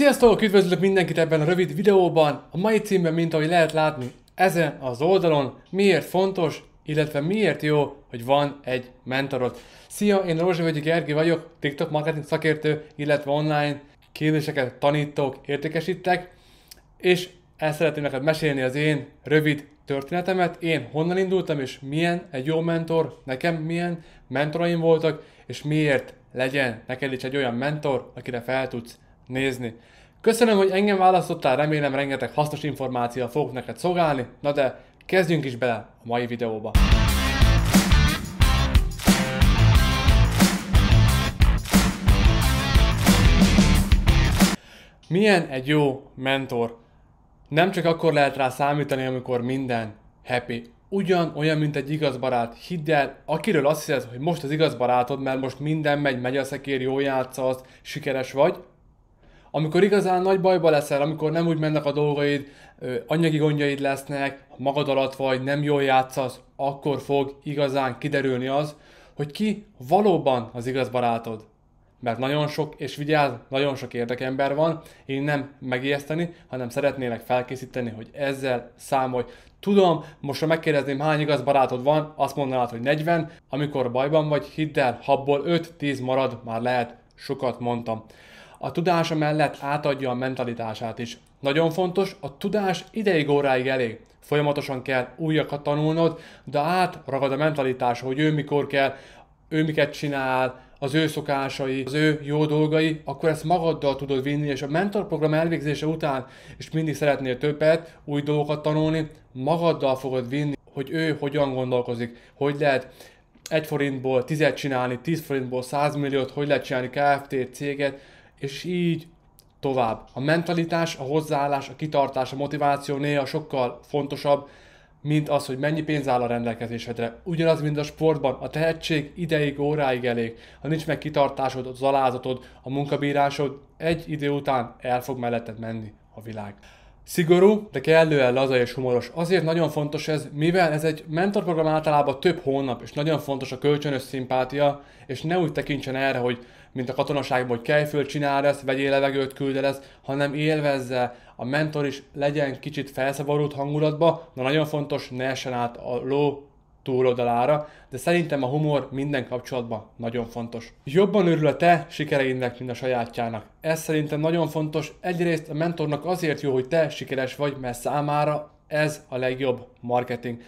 Sziasztok, üdvözlök mindenkit ebben a rövid videóban. A mai címben, mint ahogy lehet látni, ezen az oldalon miért fontos, illetve miért jó, hogy van egy mentorod. Szia, én vagyok, Gergi vagyok, TikTok marketing szakértő, illetve online képzéseket tanítok, értékesítek, és el szeretném neked mesélni az én rövid történetemet, én honnan indultam, és milyen egy jó mentor, nekem milyen mentoraim voltak, és miért legyen neked is egy olyan mentor, akire fel tudsz nézni. Köszönöm, hogy engem választottál, remélem rengeteg hasznos információ fogok neked szolgálni, na de kezdjünk is bele a mai videóba. Milyen egy jó mentor? Nem csak akkor lehet rá számítani, amikor minden happy. Ugyan olyan, mint egy igaz barát. Hidd el, akiről azt hiszed, hogy most az igaz barátod, mert most minden megy, megy a szekér, jó játszasz, sikeres vagy, amikor igazán nagy bajba leszel, amikor nem úgy mennek a dolgaid, anyagi gondjaid lesznek, magad alatt vagy, nem jól játszasz, akkor fog igazán kiderülni az, hogy ki valóban az igaz barátod. Mert nagyon sok, és vigyázz, nagyon sok érdekember van, én nem megijeszteni, hanem szeretnélek felkészíteni, hogy ezzel számolj. Tudom, most ha megkérdezném, hány igaz barátod van, azt mondanád, hogy 40, amikor bajban vagy, hidd el, habból 5-10 marad, már lehet, sokat mondtam a tudása mellett átadja a mentalitását is. Nagyon fontos, a tudás ideig óráig elég. Folyamatosan kell újakat tanulnod, de átragad a mentalitás, hogy ő mikor kell, ő miket csinál, az ő szokásai, az ő jó dolgai, akkor ezt magaddal tudod vinni, és a mentorprogram elvégzése után, és mindig szeretnél többet, új dolgokat tanulni, magaddal fogod vinni, hogy ő hogyan gondolkozik, hogy lehet egy forintból tizet csinálni, 10 forintból 100 milliót, hogy lehet csinálni KFT céget, és így tovább. A mentalitás, a hozzáállás, a kitartás, a motiváció néha sokkal fontosabb, mint az, hogy mennyi pénz áll a rendelkezésedre. Ugyanaz, mint a sportban, a tehetség ideig, óráig elég. Ha nincs meg kitartásod, az alázatod, a munkabírásod, egy idő után el fog melletted menni a világ. Szigorú, de kellően laza és humoros. Azért nagyon fontos ez, mivel ez egy mentorprogram általában több hónap, és nagyon fontos a kölcsönös szimpátia, és ne úgy tekintsen erre, hogy mint a katonaságban, hogy kelj föl, csináld ezt, vegyél levegőt, küld el ezt, hanem élvezze, a mentor is legyen kicsit felszabadult hangulatba, de nagyon fontos, ne essen át a ló túloldalára, de szerintem a humor minden kapcsolatban nagyon fontos. Jobban örül a te sikereinek, mint a sajátjának. Ez szerintem nagyon fontos. Egyrészt a mentornak azért jó, hogy te sikeres vagy, mert számára ez a legjobb marketing.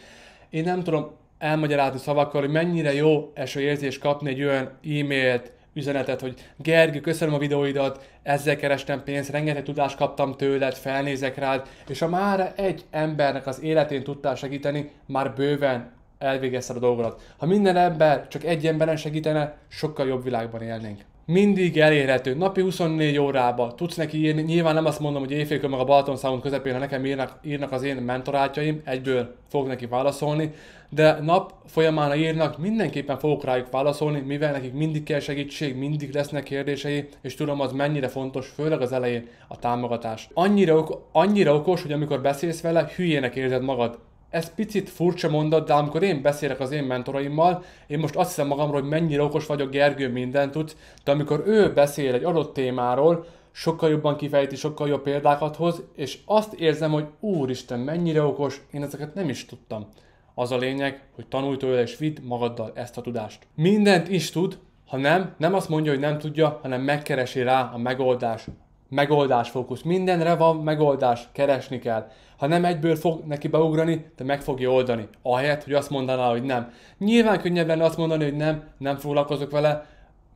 Én nem tudom elmagyarázni szavakkal, hogy mennyire jó eső érzés kapni egy olyan e-mailt, üzenetet, hogy Gergő, köszönöm a videóidat, ezzel kerestem pénzt, rengeteg tudást kaptam tőled, felnézek rád, és ha már egy embernek az életén tudtál segíteni, már bőven elvégezted a dolgodat. Ha minden ember csak egy emberen segítene, sokkal jobb világban élnénk mindig elérhető, napi 24 órában tudsz neki írni, nyilván nem azt mondom, hogy éjfélkor meg a Balaton Sound közepén, ha nekem írnak, írnak az én mentorátjaim, egyből fog neki válaszolni, de nap folyamán, ha írnak, mindenképpen fogok rájuk válaszolni, mivel nekik mindig kell segítség, mindig lesznek kérdései, és tudom az mennyire fontos, főleg az elején a támogatás. Annyira, annyira okos, hogy amikor beszélsz vele, hülyének érzed magad, ez picit furcsa mondat, de amikor én beszélek az én mentoraimmal, én most azt hiszem magamról, hogy mennyire okos vagyok, Gergő mindent tudsz, de amikor ő beszél egy adott témáról, sokkal jobban kifejti, sokkal jobb példákat hoz, és azt érzem, hogy úristen, mennyire okos, én ezeket nem is tudtam. Az a lényeg, hogy tanulj tőle és vidd magaddal ezt a tudást. Mindent is tud, ha nem, nem azt mondja, hogy nem tudja, hanem megkeresi rá a megoldás megoldás fókusz. Mindenre van megoldás, keresni kell. Ha nem egyből fog neki beugrani, te meg fogja oldani. Ahelyett, hogy azt mondaná, hogy nem. Nyilván könnyebb lenne azt mondani, hogy nem, nem foglalkozok vele,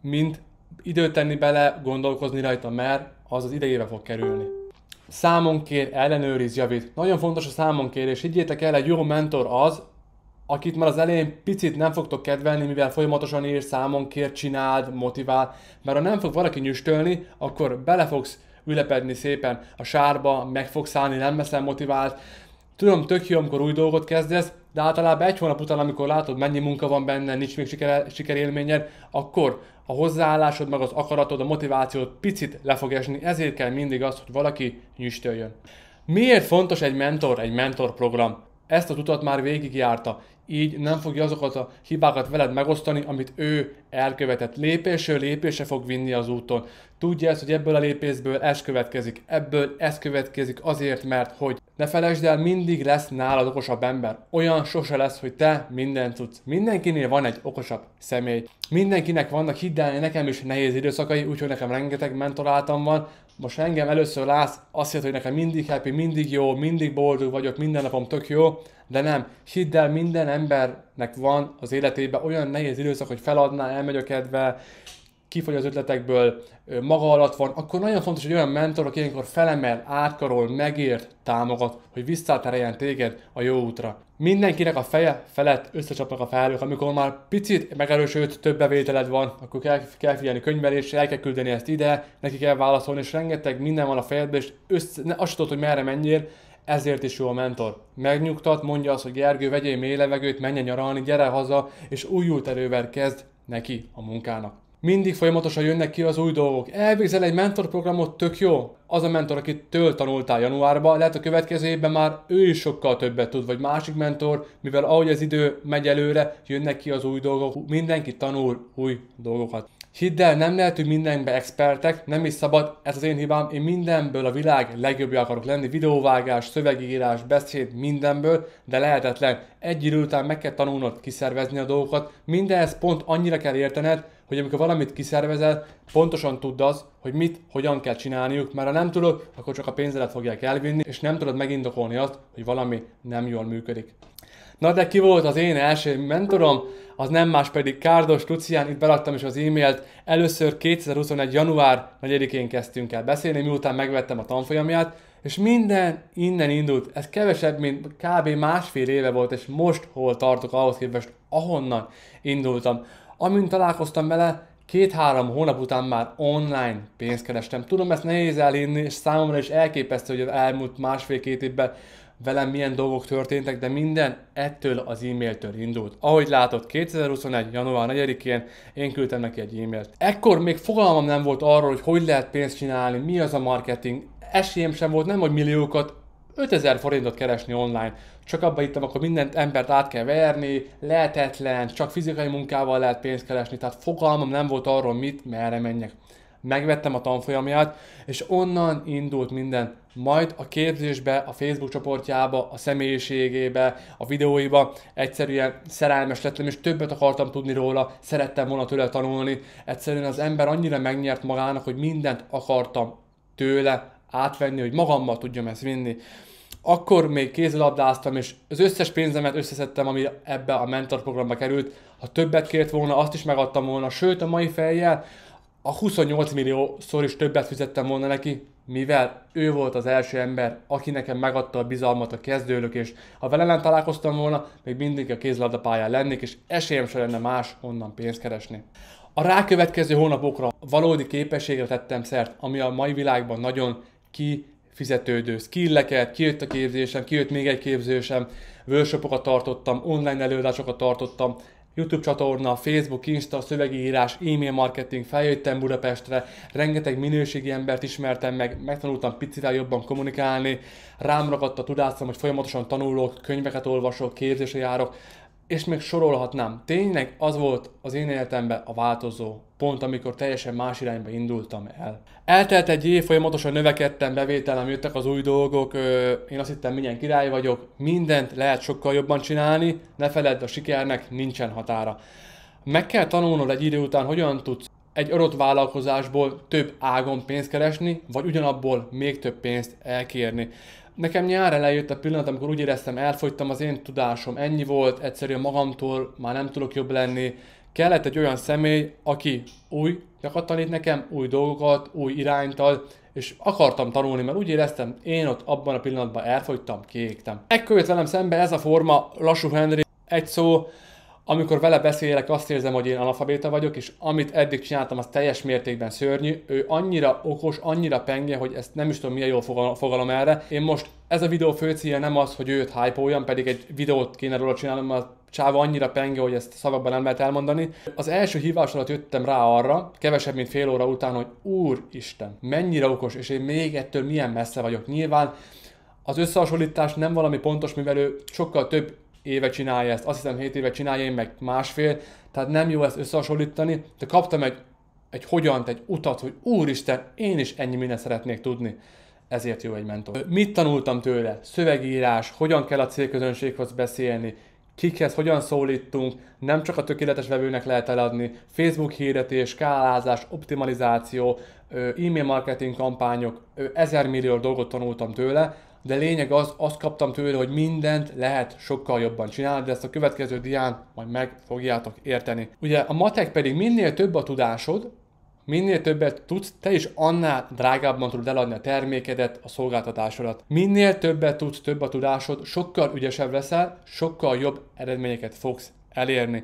mint időt tenni bele, gondolkozni rajta, mert az az idejére fog kerülni. Számon kér, ellenőriz, javít. Nagyon fontos a számon kérés. Higgyétek el, egy jó mentor az, akit már az elején picit nem fogtok kedvelni, mivel folyamatosan ír, számon kér, csináld, motivál, mert ha nem fog valaki nyüstölni, akkor bele fogsz ülepedni szépen a sárba, meg fogsz állni, nem leszel motivált. Tudom, tök jó, amikor új dolgot kezdesz, de általában egy hónap után, amikor látod, mennyi munka van benne, nincs még siker, sikerélményed, akkor a hozzáállásod, meg az akaratod, a motivációd picit le fog esni, ezért kell mindig az, hogy valaki nyüstöljön. Miért fontos egy mentor, egy mentorprogram? ezt az utat már végigjárta, így nem fogja azokat a hibákat veled megosztani, amit ő elkövetett. Lépésről lépésre fog vinni az úton. Tudja ezt, hogy ebből a lépésből ez következik, ebből ez következik azért, mert hogy ne felejtsd el, mindig lesz nálad okosabb ember. Olyan sose lesz, hogy te mindent tudsz. Mindenkinél van egy okosabb személy. Mindenkinek vannak, hidd el, nekem is nehéz időszakai, úgyhogy nekem rengeteg mentoráltam van. Most engem először látsz, azt jelenti, hogy nekem mindig happy, mindig jó, mindig boldog vagyok, minden napom tök jó, de nem. Hidd el, minden embernek van az életében olyan nehéz időszak, hogy feladná, elmegy a kedve, kifogy az ötletekből, maga alatt van, akkor nagyon fontos, hogy olyan mentor, aki ilyenkor felemel, átkarol, megért, támogat, hogy visszatereljen téged a jó útra. Mindenkinek a feje felett összecsapnak a felhők, amikor már picit megerősödött, több bevételed van, akkor kell, kell figyelni könyvelés, el kell küldeni ezt ide, neki kell válaszolni, és rengeteg minden van a fejedben, és össze, ne, azt tudod, hogy merre menjél, ezért is jó a mentor. Megnyugtat, mondja azt, hogy Gergő, vegyél mély levegőt, menjen nyaralni, gyere haza, és újult erővel kezd neki a munkának. Mindig folyamatosan jönnek ki az új dolgok. Elvégzel egy mentorprogramot, tök jó. Az a mentor, akit től tanultál januárban, lehet a következő évben már ő is sokkal többet tud, vagy másik mentor, mivel ahogy az idő megy előre, jönnek ki az új dolgok, mindenki tanul új dolgokat. Hidd el, nem lehetünk mindenbe expertek, nem is szabad, ez az én hibám, én mindenből a világ legjobbja akarok lenni, videóvágás, szövegírás, beszéd, mindenből, de lehetetlen. Egy idő után meg kell tanulnod kiszervezni a dolgokat, mindenhez pont annyira kell értened, hogy amikor valamit kiszervezel, pontosan tudd az, hogy mit, hogyan kell csinálniuk, mert ha nem tudod, akkor csak a pénzedet fogják elvinni, és nem tudod megindokolni azt, hogy valami nem jól működik. Na de ki volt az én első mentorom? Az nem más pedig Kárdos Lucián, itt beraktam is az e-mailt. Először 2021. január 4-én kezdtünk el beszélni, miután megvettem a tanfolyamját, és minden innen indult. Ez kevesebb, mint kb. másfél éve volt, és most hol tartok ahhoz képest, ahonnan indultam amint találkoztam vele, két-három hónap után már online pénzt kerestem. Tudom, ezt nehéz elinni, és számomra is elképesztő, hogy az elmúlt másfél-két évben velem milyen dolgok történtek, de minden ettől az e-mailtől indult. Ahogy látod, 2021. január 4-én én küldtem neki egy e-mailt. Ekkor még fogalmam nem volt arról, hogy hogy lehet pénzt csinálni, mi az a marketing, esélyem sem volt, nem hogy milliókat, 5000 forintot keresni online. Csak abba hittem, akkor mindent embert át kell verni, lehetetlen, csak fizikai munkával lehet pénzt keresni, tehát fogalmam nem volt arról mit, merre menjek. Megvettem a tanfolyamját, és onnan indult minden. Majd a képzésbe, a Facebook csoportjába, a személyiségébe, a videóiba egyszerűen szerelmes lettem, és többet akartam tudni róla, szerettem volna tőle tanulni. Egyszerűen az ember annyira megnyert magának, hogy mindent akartam tőle átvenni, hogy magammal tudjam ezt vinni. Akkor még kézilabdáztam, és az összes pénzemet összeszedtem, ami ebbe a mentorprogramba került. Ha többet kért volna, azt is megadtam volna, sőt a mai fejjel a 28 szor is többet fizettem volna neki, mivel ő volt az első ember, aki nekem megadta a bizalmat a kezdőlök, és ha vele nem találkoztam volna, még mindig a kézlabda pályán lennék, és esélyem se lenne más onnan pénzt keresni. A rákövetkező hónapokra valódi képességre tettem szert, ami a mai világban nagyon ki fizetődő skilleket, kijött a képzésem, kijött még egy képzésem, workshopokat tartottam, online előadásokat tartottam, YouTube csatorna, Facebook, Insta, szövegírás, e-mail marketing, feljöttem Budapestre, rengeteg minőségi embert ismertem meg, megtanultam picivel jobban kommunikálni, rám ragadt a tudásom, hogy folyamatosan tanulok, könyveket olvasok, képzésre járok, és még sorolhatnám. Tényleg az volt az én életemben a változó pont, amikor teljesen más irányba indultam el. Eltelt egy év, folyamatosan növekedtem, bevételem, jöttek az új dolgok, én azt hittem, milyen király vagyok, mindent lehet sokkal jobban csinálni, ne feledd, a sikernek nincsen határa. Meg kell tanulnod egy idő után, hogyan tudsz egy adott vállalkozásból több ágon pénzt keresni, vagy ugyanabból még több pénzt elkérni. Nekem nyár elejött a pillanat, amikor úgy éreztem, elfogytam az én tudásom, ennyi volt, egyszerűen magamtól már nem tudok jobb lenni. Kellett egy olyan személy, aki új tanít nekem, új dolgokat, új irányt ad, és akartam tanulni, mert úgy éreztem, én ott abban a pillanatban elfogytam, kiégtem. Ekkor jött velem szembe ez a forma, lassú Henry, egy szó, amikor vele beszélek, azt érzem, hogy én analfabéta vagyok, és amit eddig csináltam, az teljes mértékben szörnyű. Ő annyira okos, annyira penge, hogy ezt nem is tudom, milyen jól fogalom erre. Én most ez a videó fő célja nem az, hogy őt hype pedig egy videót kéne róla csinálnom, mert csáva annyira penge, hogy ezt szavakban nem lehet elmondani. Az első hívás alatt jöttem rá arra, kevesebb, mint fél óra után, hogy Úristen, mennyire okos, és én még ettől milyen messze vagyok. Nyilván az összehasonlítás nem valami pontos, mivel ő sokkal több éve csinálja ezt, azt hiszem 7 éve csinálja, én meg másfél, tehát nem jó ezt összehasonlítani, de kaptam egy, egy hogyan, egy utat, hogy úristen, én is ennyi mindent szeretnék tudni. Ezért jó egy mentor. Mit tanultam tőle? Szövegírás, hogyan kell a célközönséghoz beszélni, kikhez hogyan szólítunk, nem csak a tökéletes vevőnek lehet eladni, Facebook hirdetés, skálázás, optimalizáció, e-mail marketing kampányok, ezer millió dolgot tanultam tőle, de lényeg az, azt kaptam tőle, hogy mindent lehet sokkal jobban csinálni, de ezt a következő dián majd meg fogjátok érteni. Ugye a matek pedig minél több a tudásod, Minél többet tudsz, te is annál drágábban tudod eladni a termékedet, a szolgáltatásodat. Minél többet tudsz, több a tudásod, sokkal ügyesebb leszel, sokkal jobb eredményeket fogsz elérni.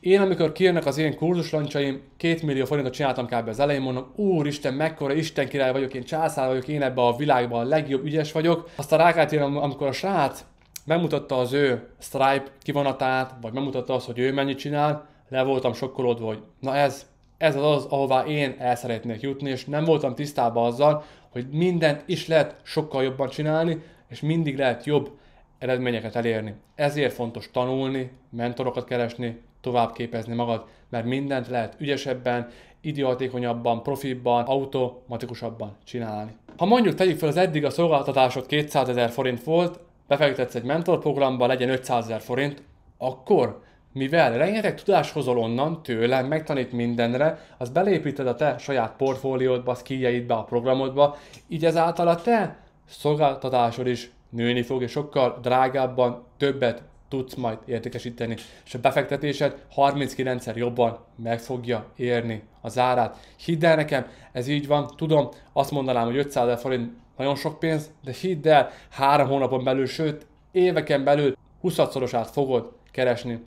Én, amikor kijönnek az ilyen kurzuslancsaim, két millió forintot csináltam kb. az elején, mondom, úristen, mekkora Isten király vagyok, én császár vagyok, én ebben a világban a legjobb, ügyes vagyok. Aztán rá kellett én, amikor a srác megmutatta az ő Stripe kivonatát, vagy megmutatta azt, hogy ő mennyit csinál, le voltam sokkolódva, hogy na ez, ez az az, ahová én el szeretnék jutni, és nem voltam tisztában azzal, hogy mindent is lehet sokkal jobban csinálni, és mindig lehet jobb eredményeket elérni. Ezért fontos tanulni, mentorokat keresni, továbbképezni magad, mert mindent lehet ügyesebben, idiotékonyabban, profibban, automatikusabban csinálni. Ha mondjuk tegyük fel az eddig a szolgáltatásod 200 ezer forint volt, befektetsz egy mentorprogramba, legyen 500 ezer forint, akkor mivel rengeteg tudás hozol onnan, tőle, megtanít mindenre, az belépíted a te saját portfóliódba, skilljeidbe, a programodba, így ezáltal a te szolgáltatásod is nőni fog, és sokkal drágábban többet tudsz majd értékesíteni, és a befektetésed 39-szer jobban meg fogja érni az árát. Hidd el nekem, ez így van, tudom, azt mondanám, hogy 500 ezer forint nagyon sok pénz, de hidd el, három hónapon belül, sőt, éveken belül 20-szorosát fogod keresni.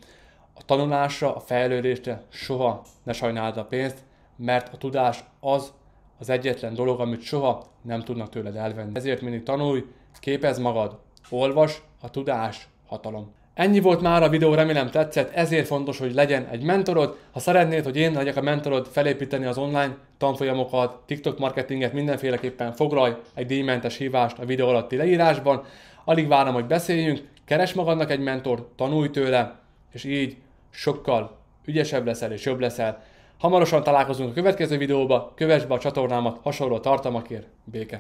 A tanulásra, a fejlődésre soha ne sajnáld a pénzt, mert a tudás az az egyetlen dolog, amit soha nem tudnak tőled elvenni. Ezért mindig tanulj, Képez magad. Olvas, a tudás, hatalom. Ennyi volt már a videó, remélem tetszett, ezért fontos, hogy legyen egy mentorod. Ha szeretnéd, hogy én legyek a mentorod, felépíteni az online tanfolyamokat, TikTok marketinget, mindenféleképpen foglalj egy díjmentes hívást a videó alatti leírásban. Alig várom, hogy beszéljünk, keres magadnak egy mentort, tanulj tőle, és így sokkal ügyesebb leszel és jobb leszel. Hamarosan találkozunk a következő videóba, kövess be a csatornámat hasonló tartalmakért, béke!